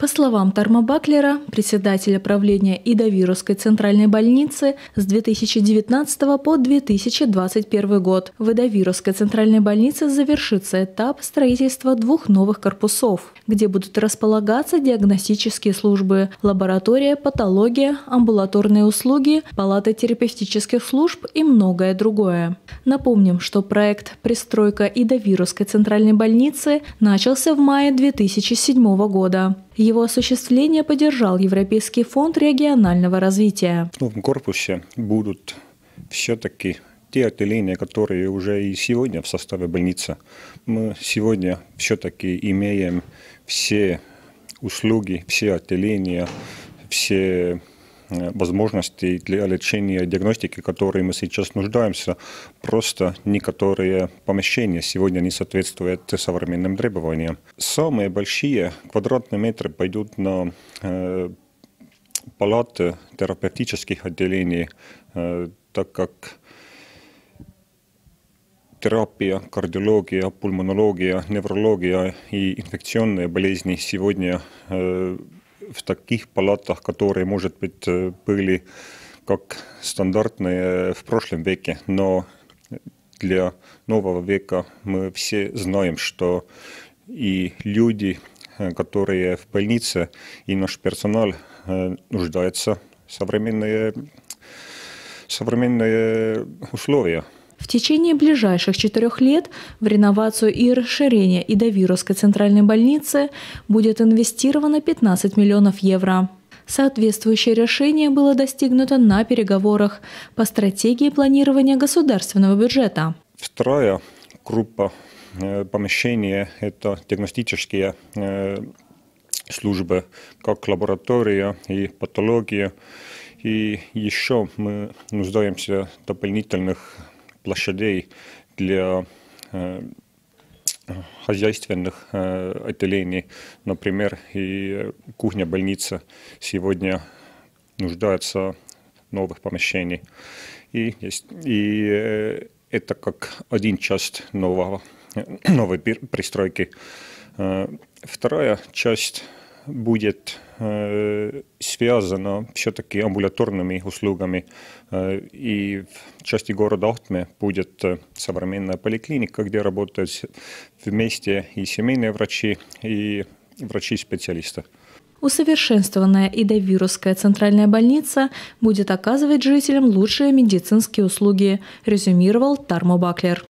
По словам Тарма Баклера, председателя правления Идовирусской центральной больницы, с 2019 по 2021 год в Идовирусской центральной больнице завершится этап строительства двух новых корпусов, где будут располагаться диагностические службы, лаборатория, патология, амбулаторные услуги, палата терапевтических служб и многое другое. Напомним, что проект «Пристройка Идовирусской центральной больницы» начался в мае 2007 года. Его осуществление поддержал Европейский фонд регионального развития. Ну, в корпусе будут все-таки те отделения, которые уже и сегодня в составе больницы. Мы сегодня все-таки имеем все услуги, все отделения, все возможностей для лечения и диагностики, которые мы сейчас нуждаемся, просто некоторые помещения сегодня не соответствуют современным требованиям. Самые большие квадратные метры пойдут на э, палаты терапевтических отделений, э, так как терапия, кардиология, пульмонология, неврология и инфекционные болезни сегодня э, в таких палатах, которые, может быть, э, были как стандартные э, в прошлом веке, но для нового века мы все знаем, что и люди, э, которые в больнице, и наш персонал нуждаются в современные, современные условия. В течение ближайших четырех лет в реновацию и расширение Идовировской центральной больницы будет инвестировано 15 миллионов евро. Соответствующее решение было достигнуто на переговорах по стратегии планирования государственного бюджета. Вторая группа э, помещений – это диагностические э, службы, как лаборатория и патология. И еще мы нуждаемся в дополнительных площадей для э, хозяйственных э, отделений. Например, и кухня-больница сегодня нуждается в новых помещениях. И, и э, это как один часть нового, новой пристройки. Вторая часть будет э, связано все-таки амбулаторными услугами. Э, и в части города Ахтме будет э, современная поликлиника, где работают вместе и семейные врачи, и врачи-специалисты. Усовершенствованная идовирусская центральная больница будет оказывать жителям лучшие медицинские услуги, резюмировал Тармо Баклер.